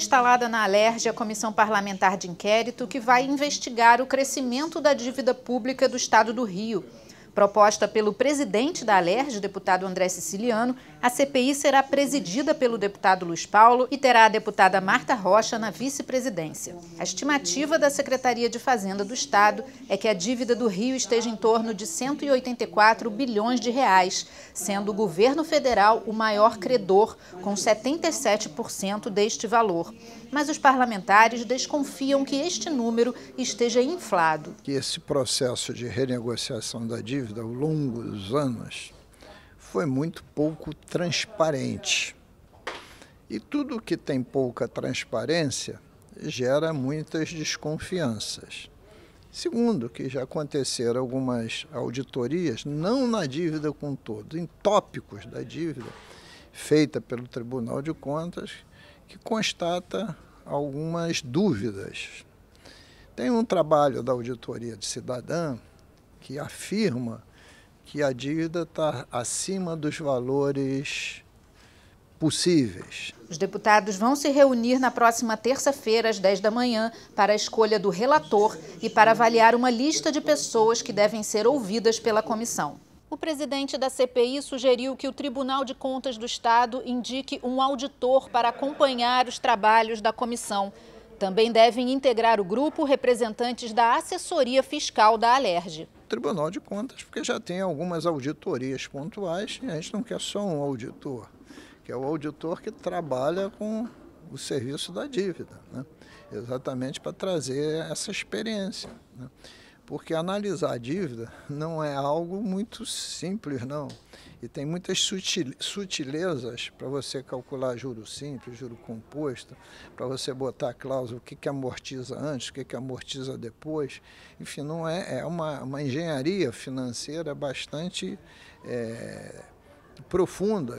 instalada na Alerj a Comissão Parlamentar de Inquérito que vai investigar o crescimento da dívida pública do Estado do Rio. Proposta pelo presidente da Alerj, deputado André Siciliano, a CPI será presidida pelo deputado Luiz Paulo e terá a deputada Marta Rocha na vice-presidência. A estimativa da Secretaria de Fazenda do Estado é que a dívida do Rio esteja em torno de 184 bilhões de reais, sendo o governo federal o maior credor, com 77% deste valor. Mas os parlamentares desconfiam que este número esteja inflado. Que esse processo de renegociação da dívida dívida ao longo dos anos foi muito pouco transparente. E tudo que tem pouca transparência gera muitas desconfianças. Segundo, que já aconteceram algumas auditorias, não na dívida com todos em tópicos da dívida, feita pelo Tribunal de Contas, que constata algumas dúvidas. Tem um trabalho da Auditoria de Cidadã, que afirma que a dívida está acima dos valores possíveis. Os deputados vão se reunir na próxima terça-feira, às 10 da manhã, para a escolha do relator e para avaliar uma lista de pessoas que devem ser ouvidas pela comissão. O presidente da CPI sugeriu que o Tribunal de Contas do Estado indique um auditor para acompanhar os trabalhos da comissão. Também devem integrar o grupo representantes da assessoria fiscal da Alerj. Tribunal de Contas, porque já tem algumas auditorias pontuais e a gente não quer só um auditor, que é o auditor que trabalha com o serviço da dívida, né? exatamente para trazer essa experiência. Né? porque analisar a dívida não é algo muito simples, não. E tem muitas sutilezas para você calcular juro simples, juro composto, para você botar a cláusula, o que, que amortiza antes, o que, que amortiza depois. Enfim, não é, é uma, uma engenharia financeira bastante é, profunda.